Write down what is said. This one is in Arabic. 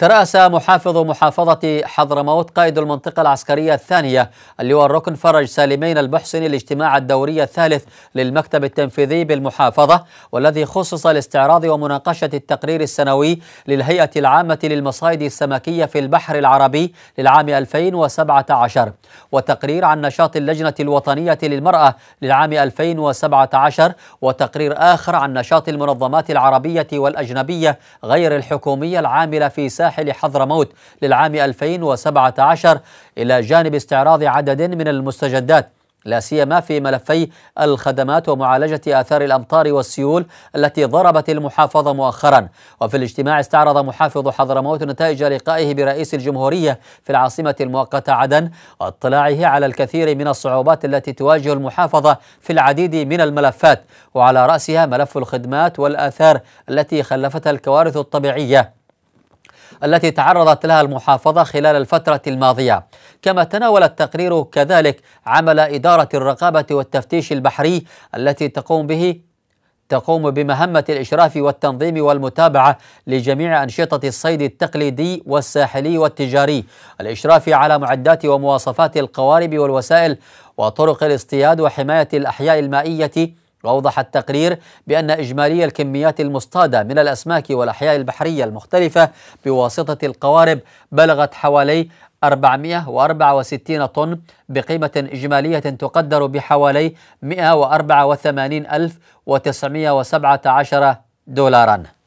ترأس محافظ محافظة حضرموت قائد المنطقة العسكرية الثانية اللواء الركن فرج سالمين البحسني الاجتماع الدوري الثالث للمكتب التنفيذي بالمحافظة والذي خصص لاستعراض ومناقشة التقرير السنوي للهيئة العامة للمصايد السمكية في البحر العربي للعام 2017 وتقرير عن نشاط اللجنة الوطنية للمرأة للعام 2017 وتقرير آخر عن نشاط المنظمات العربية والأجنبية غير الحكومية العاملة في ساحة ساحل حضرموت للعام 2017 إلى جانب استعراض عدد من المستجدات لا سيما في ملفي الخدمات ومعالجة آثار الأمطار والسيول التي ضربت المحافظة مؤخرا وفي الاجتماع استعرض محافظ حضرموت نتائج لقائه برئيس الجمهورية في العاصمة المؤقتة عدن واطلاعه على الكثير من الصعوبات التي تواجه المحافظة في العديد من الملفات وعلى رأسها ملف الخدمات والآثار التي خلفتها الكوارث الطبيعية التي تعرضت لها المحافظة خلال الفترة الماضية كما تناول التقرير كذلك عمل إدارة الرقابة والتفتيش البحري التي تقوم به تقوم بمهمة الإشراف والتنظيم والمتابعة لجميع أنشطة الصيد التقليدي والساحلي والتجاري الإشراف على معدات ومواصفات القوارب والوسائل وطرق الاصطياد وحماية الأحياء المائية وأوضح التقرير بأن إجمالي الكميات المصطادة من الأسماك والأحياء البحرية المختلفة بواسطة القوارب بلغت حوالي 464 طن بقيمة إجمالية تقدر بحوالي 184,917 دولارا